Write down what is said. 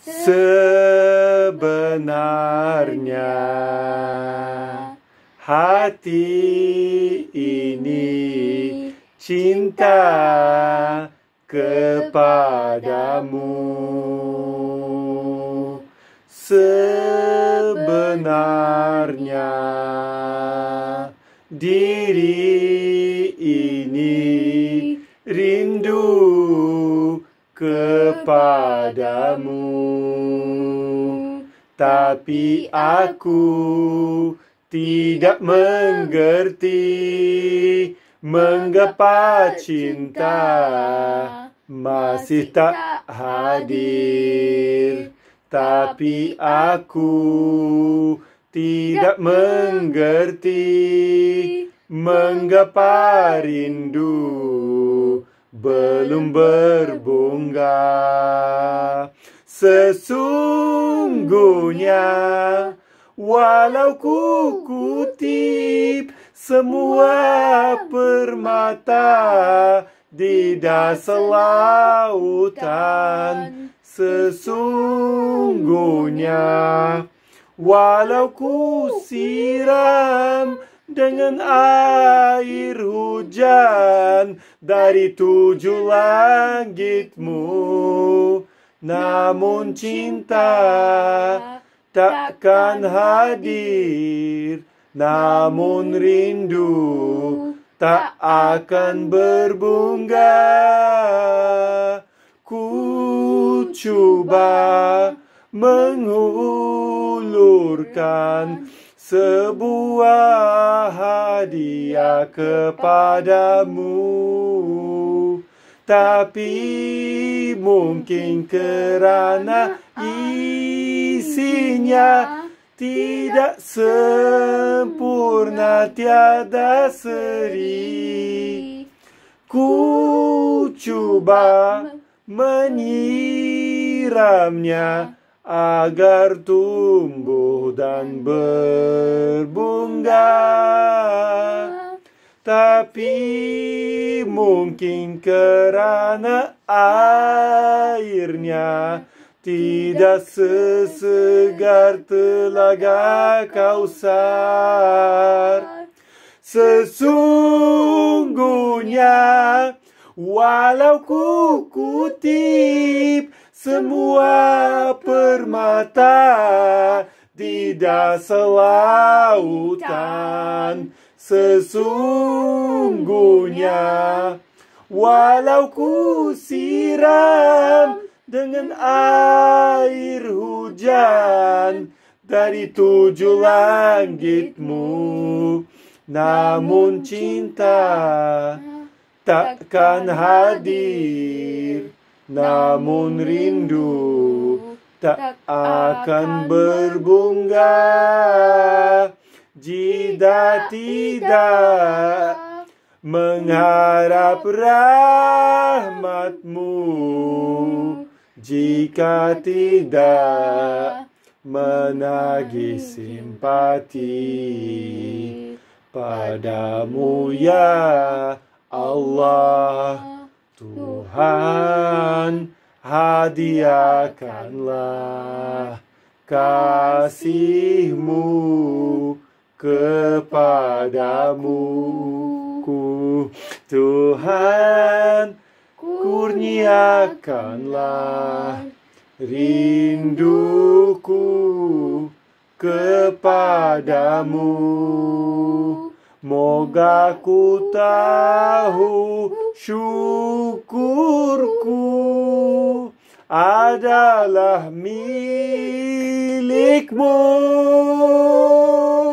Sebenarnya hati ini cinta kepadamu. Sebenarnya diri ini tapi aku tidak mengerti mengapa cinta masih tak hadir tapi aku tidak mengerti mengapa rindu belum berbunga. Sesungguhnya, walau ku kutip semua permata di dasar lautan, sesungguhnya, walau ku siram dengan air hujan dari tujuh langitmu. Namun cinta takkan hadir, namun rindu tak akan berbunga. Ku coba mengulurkan sebuah hadiah kepadamu tapi mungkin kerana isinya tidak sempurna tiada seri ku cuba menyiramnya, menyiramnya. agar tumbuh dan berbunga tapi mungkin kerana airnya tidak sesegar telaga kausar sesungguhnya walau ku kutip semua mata tidak selautan sesungguhnya walau ku siram dengan air hujan dari tujuh langitmu namun cinta takkan hadir namun rindu tak akan berbunga jika tidak mengharap rahmatmu jika tidak menagih simpati padamu ya Allah Tuhan hadiahkanlah kasihmu kepadamu ku Tuhan kurniakanlah rinduku kepadamu Mogaku syukurku adalah milikmu.